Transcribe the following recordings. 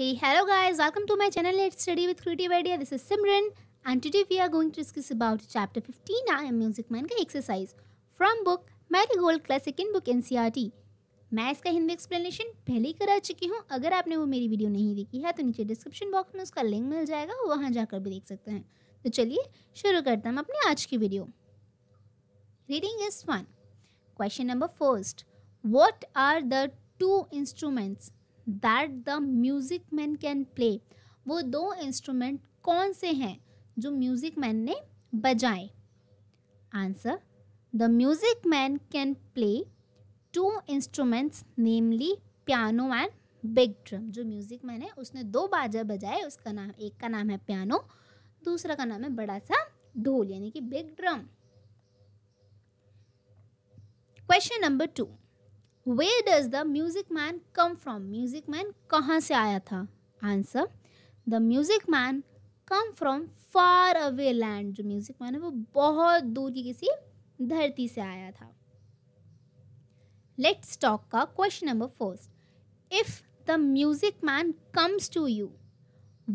Hey, hello guys, welcome to my channel Let's Study with Creative Idea. This is Simran and today we are going to discuss about chapter 15 I am Music Man ka exercise from book Marigold Classic in Book NCRT. मैं इसका Hindi explanation पहले ही करा चुकी हूँ अगर आपने वो मेरी वीडियो नहीं देखी है तो नीचे डिस्क्रिप्शन बॉक्स में उसका लिंक मिल जाएगा वहाँ जाकर भी देख सकते हैं तो चलिए शुरू करते हैं अपने आज की video reading is one question number first what are the two instruments that the music man can play वो दो इंस्ट्रूमेंट कौन से हैं जो म्यूज़िक मैन ने बजाए answer the music man can play two instruments namely piano and big drum जो music man है उसने दो बाजा बजाए उसका नाम एक का नाम है पियानो दूसरा का नाम है बड़ा सा ढोल यानी कि big drum question number two where does the music man come from music man कहाँ से आया था answer the music man come from far away land जो म्यूजिक मैन है वो बहुत दूर की किसी धरती से आया था लेट्स टॉक का question number first if the music man comes to you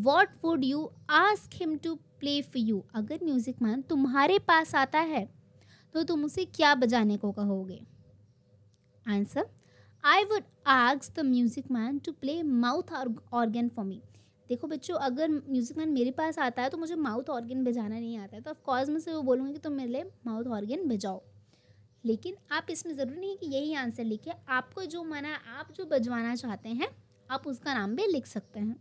what would you ask him to play for you अगर म्यूजिक मैन तुम्हारे पास आता है तो तुम उसे क्या बजाने को कहोगे Answer आई वुड आग्स the music man to play mouth organ for me देखो बच्चों अगर म्यूजिक मैन मेरे पास आता है तो मुझे माउथ ऑर्गन बजाना नहीं आता है तो ऑफकोर्स मैं से वो बोलूँगी कि तुम मेरे लिए माउथ ऑर्गन बजाओ लेकिन आप इसमें ज़रूरी नहीं है कि यही आंसर लिखे आपको जो मना आप जो बजवाना चाहते हैं आप उसका नाम भी लिख सकते हैं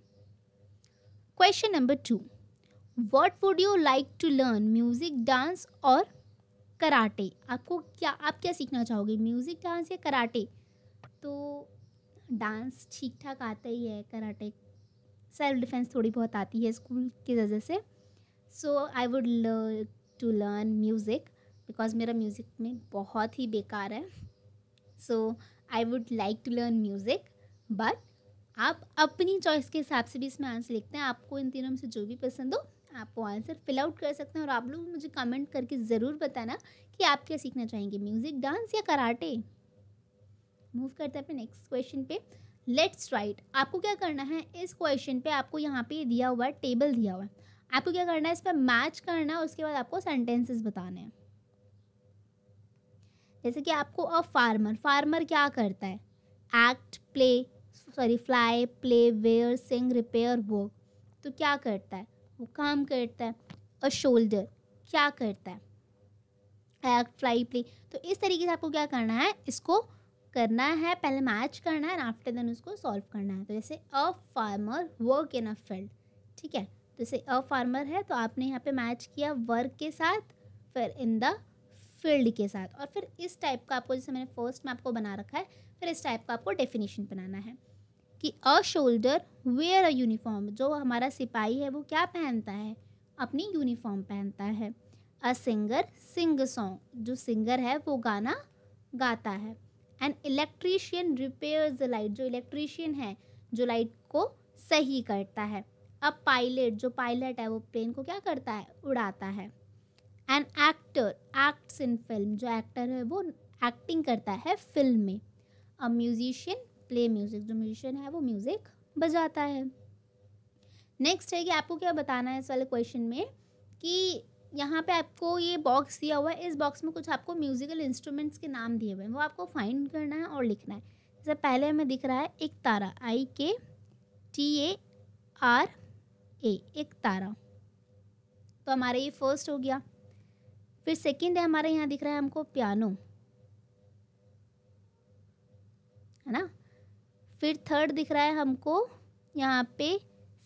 question number two what would you like to learn music dance और कराटे आपको क्या आप क्या सीखना चाहोगे म्यूज़िक डांस या कराटे तो डांस ठीक ठाक आता ही है कराटे सेल्फ डिफेंस थोड़ी बहुत आती है स्कूल की वजह से so I would to learn music because मेरा म्यूज़िक में बहुत ही बेकार है so I would like to learn music but आप अपनी चॉइस के हिसाब से भी इसमें आंसर लिखते हैं आपको इन तीनों में से जो भी पसंद हो आप वो आंसर फिल आउट कर सकते हैं और आप लोग मुझे कमेंट करके ज़रूर बताना कि आप क्या सीखना चाहेंगे म्यूज़िक डांस या कराटे मूव करते हैं अपने नेक्स्ट क्वेश्चन पे लेट्स राइट आपको क्या करना है इस क्वेश्चन पे आपको यहाँ पे दिया हुआ है टेबल दिया हुआ है आपको क्या करना है इस पर मैच करना है उसके बाद आपको सेंटेंसेस बताने हैं जैसे कि आपको अ फार्मर फार्मर क्या करता है act play sorry fly play wear sing repair work तो क्या करता है वो काम करता है और शोल्डर क्या करता है एक्ट फ्लाई प्ले तो इस तरीके से आपको क्या करना है इसको करना है पहले मैच करना है आफ्टर देन उसको सॉल्व करना है तो जैसे a farmer work in a field ठीक है तो जैसे अ फार्मर है तो आपने यहाँ पे मैच किया वर्क के साथ फिर इन द फील्ड के साथ और फिर इस टाइप का आपको जैसे मैंने फर्स्ट में आपको बना रखा है फिर इस टाइप का आपको डेफिनेशन बनाना है कि a soldier wear a uniform जो हमारा सिपाही है वो क्या पहनता है अपनी यूनिफॉर्म पहनता है अ सिंगर सिंग सॉन्ग जो सिंगर है वो गाना गाता है and electrician repair the light जो इलेक्ट्रीशियन है जो लाइट को सही करता है अब पायलट जो पायलट है वो प्लेन को क्या करता है उड़ाता है an actor acts in film जो एक्टर है वो एक्टिंग करता है फिल्म में अ म्यूजिशियन प्ले म्यूज़िक जो म्यूजिशियन है वो म्यूज़िक बजाता है नेक्स्ट है कि आपको क्या बताना है इस वाले क्वेश्चन में कि यहाँ पे आपको ये बॉक्स दिया हुआ है इस बॉक्स में कुछ आपको म्यूज़िकल इंस्ट्रूमेंट्स के नाम दिए हुए हैं वो आपको फाइंड करना है और लिखना है जैसे पहले हमें दिख रहा है एक तारा आई के टी ए आर ए एक तारा तो हमारा ये फर्स्ट हो गया फिर सेकंड है हमारे यहाँ दिख रहा है हमको पियानो है ना फिर थर्ड दिख रहा है हमको यहाँ पे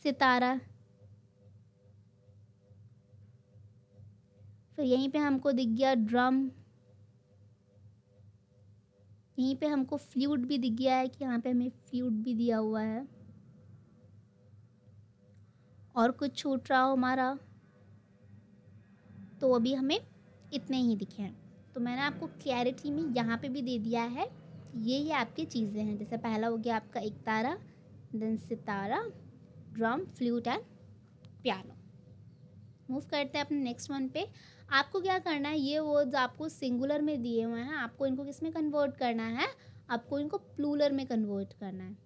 सितारा फिर यहीं पे हमको दिख गया ड्रम यहीं पे हमको फ्लूट भी दिख गया है कि यहाँ पे हमें फ्लूट भी दिया हुआ है और कुछ छूट रहा हो हमारा तो अभी हमें इतने ही दिखे हैं तो मैंने आपको क्लैरिटी में यहाँ पे भी दे दिया है ये ये आपकी चीज़ें हैं जैसे पहला हो गया आपका एक तारा दिन सितारा drum flute and piano move करते हैं अपने नेक्स्ट वन पे आपको क्या करना है ये वो जो आपको सिंगुलर में दिए हुए हैं आपको इनको किस में कन्वर्ट करना है आपको इनको प्लूलर में कन्वर्ट करना है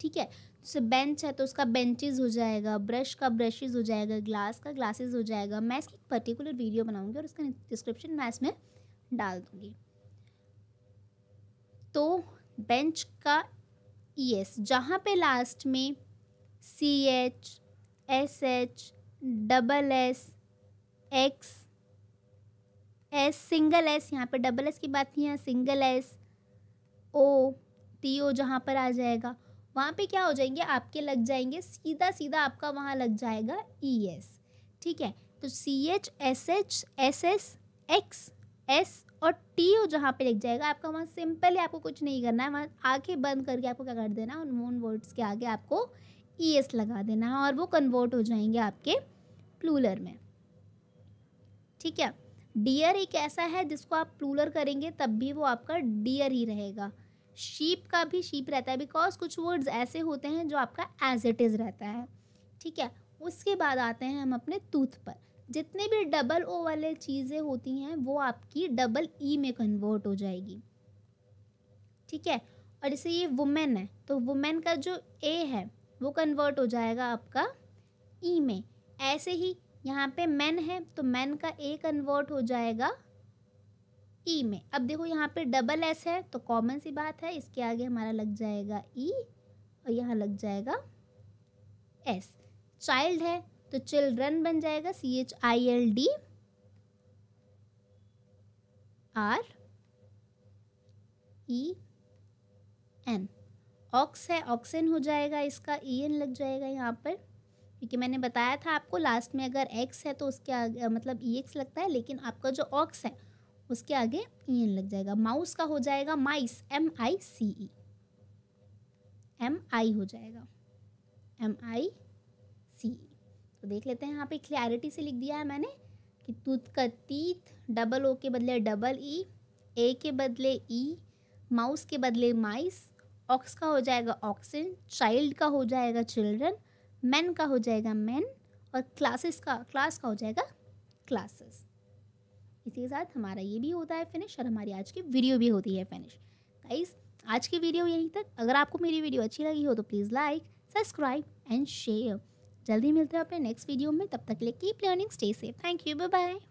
ठीक है जैसे बेंच है तो उसका बेंचेज़ हो जाएगा ब्रश का ब्रशेज हो जाएगा ग्लास का ग्लासेज हो जाएगा मैं इसकी पर्टिकुलर वीडियो बनाऊँगी और उसका डिस्क्रिप्शन मैं इसमें डाल दूँगी तो बेंच का ई एस जहाँ पे लास्ट में C H S H double S X S single S यहाँ पे डबल एस की बात नहीं है single S O T O जहाँ पर आ जाएगा वहाँ पे क्या हो जाएंगे आपके लग जाएंगे सीधा सीधा आपका वहाँ लग जाएगा ई e एस ठीक है तो C H S H S S X S और टी ओ जहाँ पे लग जाएगा आपका वहाँ सिंपल आपको कुछ नहीं करना है वहाँ आँखें बंद करके आपको क्या कर देना है उन मोन वर्ड्स के आगे आपको ई e एस लगा देना है और वो कन्वर्ट हो जाएंगे आपके प्लूलर में ठीक है डियर एक ऐसा है जिसको आप प्लूलर करेंगे तब भी वो आपका डियर ही रहेगा शीप का भी शीप रहता है बिकॉज कुछ वर्ड्स ऐसे होते हैं जो आपका एज इट इज़ रहता है ठीक है उसके बाद आते हैं हम अपने टूथ पर जितने भी डबल ओ वाले चीज़ें होती हैं वो आपकी डबल ई e में कन्वर्ट हो जाएगी ठीक है और जैसे ये वुमेन है तो वुमेन का जो ए है वो कन्वर्ट हो जाएगा आपका ई e में ऐसे ही यहाँ पे मैन है तो मैन का ए कन्वर्ट हो जाएगा ई e में अब देखो यहाँ पे डबल एस है तो कॉमन सी बात है इसके आगे हमारा लग जाएगा ई और यहाँ लग जाएगा एस चाइल्ड है तो चिल्ड्रन बन जाएगा C H I L D R E N ox है ऑक्सन हो जाएगा इसका ई e एन लग जाएगा यहाँ पर क्योंकि मैंने बताया था आपको लास्ट में अगर एक्स है तो उसके आगे मतलब ई e एक्स लगता है लेकिन आपका जो ऑक्स है उसके आगे ई e एन लग जाएगा माउस का हो जाएगा माइस एम आई सी ई एम आई हो जाएगा एम आई सी ई तो देख लेते हैं यहाँ पे क्लैरिटी से लिख दिया है मैंने कि तुत का तीत डबल ओ के बदले डबल ई ए के बदले ई e, माउस के बदले माइस ऑक्स का हो जाएगा ऑक्सीन चाइल्ड का हो जाएगा चिल्ड्रन मैन का हो जाएगा मैन और क्लासेस का क्लास का हो जाएगा क्लासेस इसी के साथ हमारा ये भी होता है फिनिश और हमारी आज की वीडियो भी होती है फिनिश गाइस आज की वीडियो यहीं तक अगर आपको मेरी वीडियो अच्छी लगी हो तो please like subscribe and share जल्दी मिलते हैं अपने नेक्स्ट वीडियो में तब तक के लिए keep learning stay safe thank you bye